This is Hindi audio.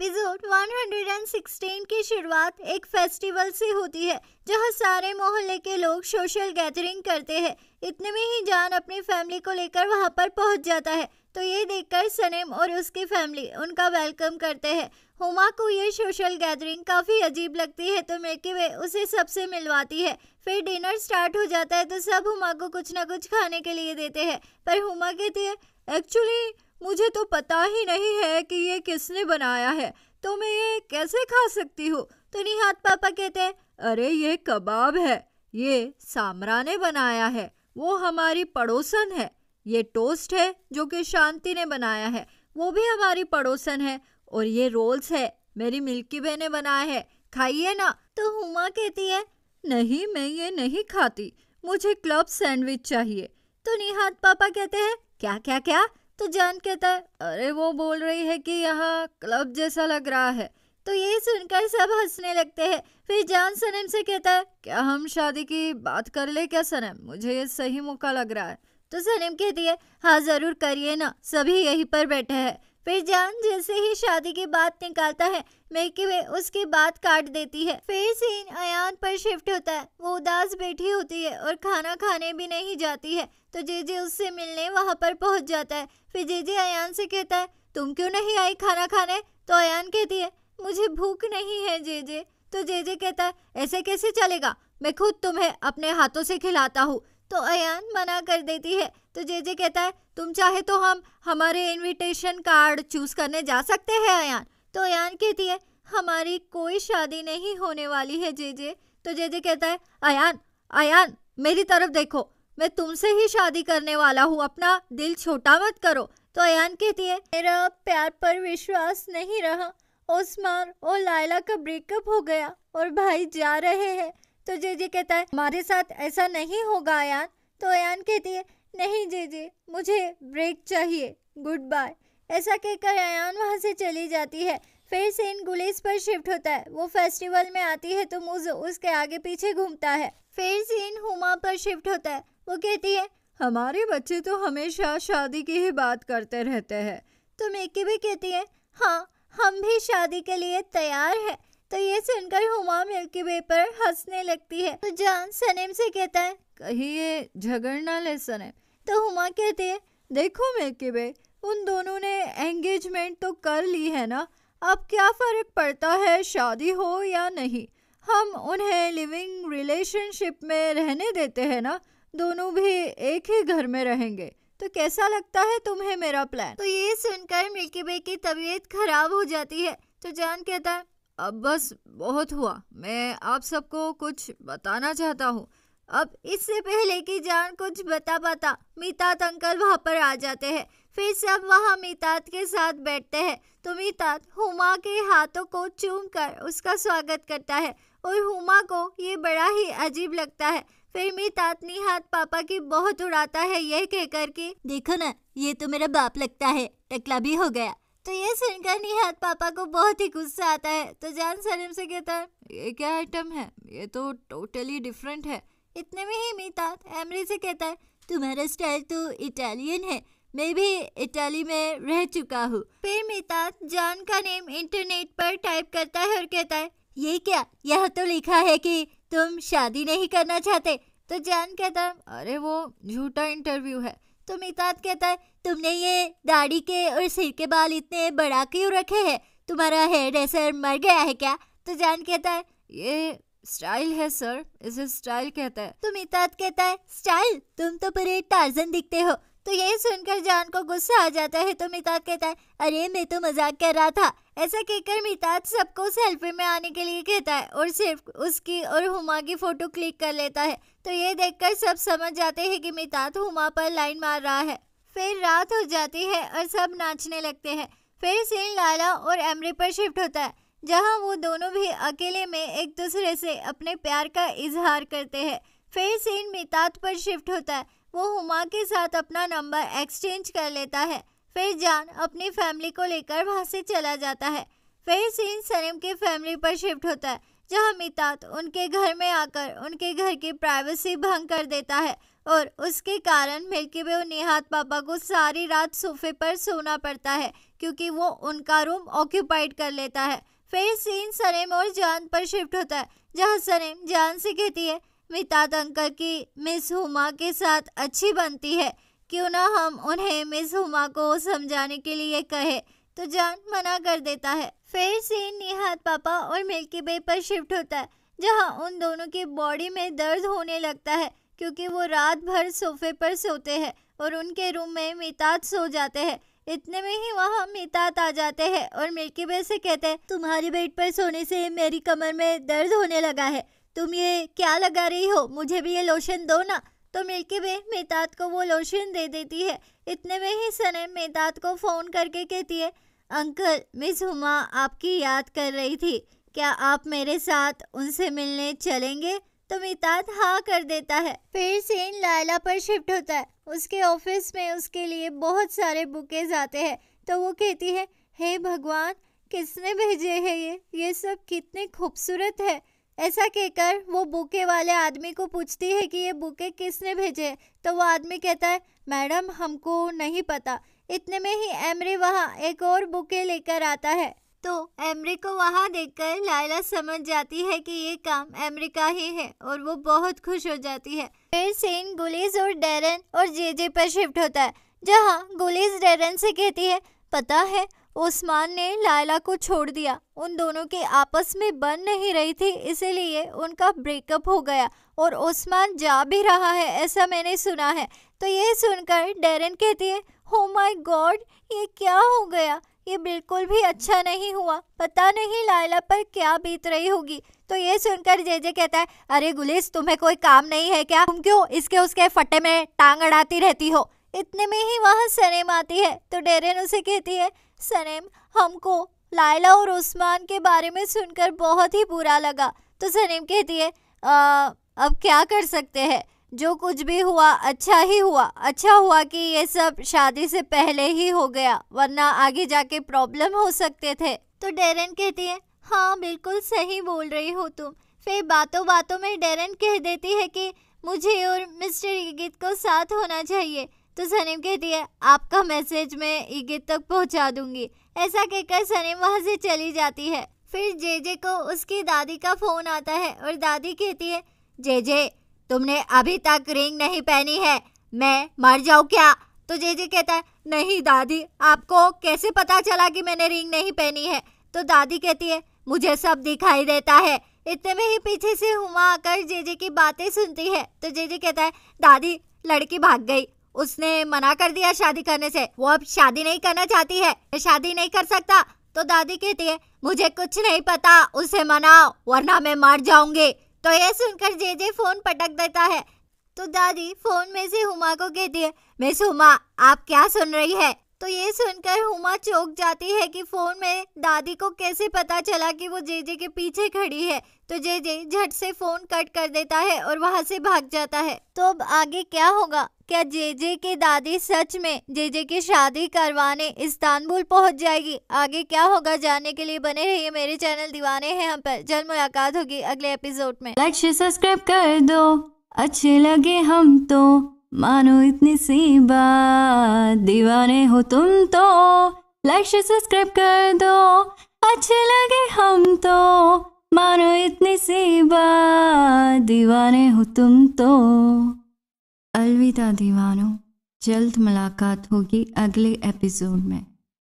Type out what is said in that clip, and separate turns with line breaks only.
एपिसोड 116 की शुरुआत एक फेस्टिवल से होती है जहां सारे मोहल्ले के लोग सोशल गैदरिंग करते हैं इतने में ही जान अपनी फैमिली को लेकर वहां पर पहुंच जाता है तो ये देखकर सनेम और उसकी फैमिली उनका वेलकम करते हैं हुमा को ये सोशल गैदरिंग काफ़ी अजीब लगती है तो मेके वे उसे सबसे मिलवाती है फिर डिनर स्टार्ट हो जाता है तो सब हुमा को कुछ ना कुछ खाने के लिए देते हैं पर हुमा कहती है एक्चुअली मुझे तो पता ही नहीं है कि ये किसने बनाया है तो मैं ये कैसे खा सकती हूँ तो निहात पापा कहते हैं अरे ये कबाब है ये सामरा ने बनाया है वो हमारी पड़ोसन है ये टोस्ट है जो कि शांति ने बनाया है वो भी हमारी पड़ोसन है और ये रोल्स है मेरी मिल्की बहन ने बनाया है खाइए ना तो हुमा कहती है नहीं मैं ये नहीं खाती मुझे क्लब सैंडविच चाहिए तो निहात पापा कहते हैं क्या क्या क्या तो जान कहता है अरे वो बोल रही है कि यहाँ क्लब जैसा लग रहा है तो ये सुनकर सब हंसने लगते हैं फिर जान सनम से कहता है क्या हम शादी की बात कर ले क्या सनम मुझे ये सही मौका लग रहा है तो सनम कहती है हाँ ज़रूर करिए ना सभी यहीं पर बैठे हैं फिर जान जैसे ही शादी की बात निकालता है वे उसकी बात काट देती है फिर सीन अयान पर शिफ्ट होता है वो उदास बैठी होती है और खाना खाने भी नहीं जाती है तो जेजे उससे मिलने वहाँ पर पहुँच जाता है फिर जेजे अयान से कहता है तुम क्यों नहीं आई खाना खाने तो अयान कहती है मुझे भूख नहीं है जेजे तो जेजे कहता है ऐसे कैसे चलेगा मैं खुद तुम्हें अपने हाथों से खिलाता हूँ तो अयान मना कर देती है तो जे जे कहता है तुम चाहे तो हम हमारे इनविटेशन कार्ड चूज करने जा सकते हैं अयान तो अयान कहती है हमारी कोई शादी नहीं होने वाली है जे जे तो जे जे कहता है अयान अयान मेरी तरफ देखो मैं तुमसे ही शादी करने वाला हूँ अपना दिल छोटा मत करो तो अयान कहती है मेरा प्यार पर विश्वास नहीं रहा उस्मान और लायला का ब्रेकअप हो गया और भाई जा रहे हैं तो जीजी कहता है हमारे साथ ऐसा नहीं होगा अयान तो अयान कहती है नहीं जीजी मुझे ब्रेक चाहिए गुड बाय ऐसा कहकर अयान वहाँ से चली जाती है फिर इन गुलेस पर शिफ्ट होता है वो फेस्टिवल में आती है तो मुझ उसके आगे पीछे घूमता है फिर से इन हुमा पर शिफ्ट होता है वो कहती है हमारे बच्चे तो हमेशा शादी की ही बात करते रहते हैं तो मेकी भी कहती है हाँ हम भी शादी के लिए तैयार हैं तो ये सुनकर हुमा मिल्की वे पर हंसने लगती है तो जान सनेम से कहता है कहीं ये झगड़ ना ले सनेम तो हुमा कहती है देखो मिल्की वे उन दोनों ने एंगेजमेंट तो कर ली है ना अब क्या फ़र्क पड़ता है शादी हो या नहीं हम उन्हें लिविंग रिलेशनशिप में रहने देते हैं ना दोनों भी एक ही घर में रहेंगे तो कैसा लगता है तुम्हें मेरा प्लान तो ये सुनकर मिल्की बे की तबीयत खराब हो जाती है तो जान कहता है अब बस बहुत हुआ मैं आप सबको कुछ बताना चाहता हूँ अब इससे पहले कि जान कुछ बता पाता मीतात अंकल वहाँ पर आ जाते हैं फिर सब वहाँ मीतात के साथ बैठते हैं तो मीतात हुमा के हाथों को चूम कर उसका स्वागत करता है और हुमा को ये बड़ा ही अजीब लगता है फिर मीतात निहात पापा की बहुत उड़ाता है यह कहकर कि देखो ना ये तो मेरा बाप लगता है टकला भी हो गया तो ये सुनकर निहात पापा को बहुत ही गुस्सा आता है तो जान सलीम से कहता है ये क्या आइटम है ये तो टोटली डिफरेंट है इतने में ही मीता एमरी से कहता है तुम्हारा स्टाइल तो इटालियन है मैं भी इटाली में रह चुका हूँ फिर मीता जॉन का नेम इंटरनेट पर टाइप करता है और कहता है ये क्या यह तो लिखा है कि तुम शादी नहीं करना चाहते तो जान कहता है अरे वो झूठा इंटरव्यू है तो मिताद कहता है तुमने ये दाढ़ी के और सिर के बाल इतने बड़ा क्यों रखे हैं तुम्हारा हेयर ड्रेसर मर गया है क्या तो जान कहता है ये स्टाइल है सर इसे स्टाइल कहता है तो मिताद कहता है स्टाइल तुम तो पूरे टार्जन दिखते हो तो यही सुनकर जान को गुस्सा आ जाता है तो मिताद कहता है अरे मैं तो मजाक कर रहा था ऐसा कहकर मिताद सबको सेल्फी में आने के लिए कहता है और सिर्फ उसकी और हुमा की फ़ोटो क्लिक कर लेता है तो ये देखकर सब समझ जाते हैं कि मितात हुमा पर लाइन मार रहा है फिर रात हो जाती है और सब नाचने लगते हैं फिर सीन लाला और एमरे पर शिफ्ट होता है जहाँ वो दोनों भी अकेले में एक दूसरे से अपने प्यार का इजहार करते हैं फिर सीन मिताद पर शिफ्ट होता है वो हुमा के साथ अपना नंबर एक्सचेंज कर लेता है फिर जान अपनी फैमिली को लेकर वहाँ से चला जाता है फिर सीन सलीम की फैमिली पर शिफ्ट होता है जहाँ मितात उनके घर में आकर उनके घर की प्राइवेसी भंग कर देता है और उसके कारण मिल्की वे और निहात पापा को सारी रात सोफे पर सोना पड़ता है क्योंकि वो उनका रूम ऑक्यूपाइड कर लेता है फिर सीन सनेम और जान पर शिफ्ट होता है जहाँ सनेम जान से कहती है वितात अंकल की मिस हुमा के साथ अच्छी बनती है क्यों ना हम उन्हें मिस हुमा को समझाने के लिए कहे तो जान मना कर देता है फिर सीन निहात पापा और मिल्की बे पर शिफ्ट होता है जहाँ उन दोनों की बॉडी में दर्द होने लगता है क्योंकि वो रात भर सोफे पर सोते हैं और उनके रूम में मिताद सो जाते हैं इतने में ही वहाँ मितात आ जाते हैं और मिल्की बे से कहते हैं तुम्हारी बेड पर सोने से मेरी कमर में दर्द होने लगा है तुम ये क्या लगा रही हो मुझे भी ये लोशन दो ना तो मिल्की वे मेहताद को वो लोशन दे देती है इतने में ही सने मेहताद को फ़ोन करके कहती है अंकल मिस हुमा आपकी याद कर रही थी क्या आप मेरे साथ उनसे मिलने चलेंगे तो मेहताद हाँ कर देता है फिर सीन लाला पर शिफ्ट होता है उसके ऑफिस में उसके लिए बहुत सारे बुकेज आते हैं तो वो कहती है हे hey भगवान किसने भेजे हैं ये ये सब कितने खूबसूरत है ऐसा कहकर वो बुके वाले आदमी को पूछती है कि ये बुके किसने भेजे तो वो आदमी कहता है मैडम हमको नहीं पता इतने में ही एमरी वहाँ एक और बुके लेकर आता है तो एमरी को वहाँ देखकर लायला समझ जाती है कि ये काम एमरी का ही है और वो बहुत खुश हो जाती है फिर सीन गुलिस और डेरन और जे पर शिफ्ट होता है जहाँ गुलिस डेरन से कहती है पता है उस्मान ने लायला को छोड़ दिया उन दोनों के आपस में बन नहीं रही थी इसीलिए उनका ब्रेकअप हो गया और उस्मान जा भी रहा है ऐसा मैंने सुना है तो ये सुनकर डेरन कहती है हो माय गॉड ये क्या हो गया ये बिल्कुल भी अच्छा नहीं हुआ पता नहीं लायला पर क्या बीत रही होगी तो ये सुनकर जे जे कहता है अरे गुलिस तुम्हें कोई काम नहीं है क्या तुम क्यों इसके उसके फटे में टांग अड़ाती रहती हो इतने में ही वहाँ सनेम आती है तो डेरेन उसे कहती है सनेम हमको लाइला और उस्मान के बारे में सुनकर बहुत ही बुरा लगा तो सनेम कहती है आ, अब क्या कर सकते हैं जो कुछ भी हुआ अच्छा ही हुआ अच्छा हुआ कि ये सब शादी से पहले ही हो गया वरना आगे जाके प्रॉब्लम हो सकते थे तो डेरेन कहती है हाँ बिल्कुल सही बोल रही हो तुम फिर बातों बातों में डेरेन कह देती है कि मुझे और मिस्टर इगित को साथ होना चाहिए तो सनीम कहती है आपका मैसेज मैं ईगित तक पहुंचा दूंगी ऐसा कहकर सनीम वहां से चली जाती है फिर जे जे को उसकी दादी का फोन आता है और दादी कहती है जे जे तुमने अभी तक रिंग नहीं पहनी है मैं मर जाऊँ क्या तो जे जे कहता है नहीं दादी आपको कैसे पता चला कि मैंने रिंग नहीं पहनी है तो दादी कहती है मुझे सब दिखाई देता है इतने में ही पीछे से हुमा आकर जे जे की बातें सुनती है तो जे जे कहता है दादी लड़की भाग गई उसने मना कर दिया शादी करने से वो अब शादी नहीं करना चाहती है मैं शादी नहीं कर सकता तो दादी कहती है मुझे कुछ नहीं पता उसे मनाओ वरना मैं मर जाऊंगी तो यह सुनकर जे जे फोन पटक देता है तो दादी फोन में से हुमा को कहती है मिस हुमा आप क्या सुन रही है तो ये सुनकर हुमा चौंक जाती है कि फोन में दादी को कैसे पता चला कि वो जेजे के पीछे खड़ी है तो जेजे झट से फोन कट कर देता है और वहाँ से भाग जाता है तो अब आगे क्या होगा क्या जेजे के दादी सच में जेजे की शादी करवाने इस्तानबुल पहुँच जाएगी आगे क्या होगा जानने के लिए बने रहिए मेरे चैनल दीवाने हैं हम पर जल्द मुलाकात होगी अगले एपिसोड में लाइक सब्सक्राइब कर दो अच्छे लगे हम तो मानो इतनी सी बात दीवाने हो तुम तो लाइक शेयर सब्सक्राइब कर दो अच्छे लगे हम तो मानो इतनी सी बात दीवाने हो तुम तो अलविदा दीवानों जल्द मुलाकात होगी अगले एपिसोड में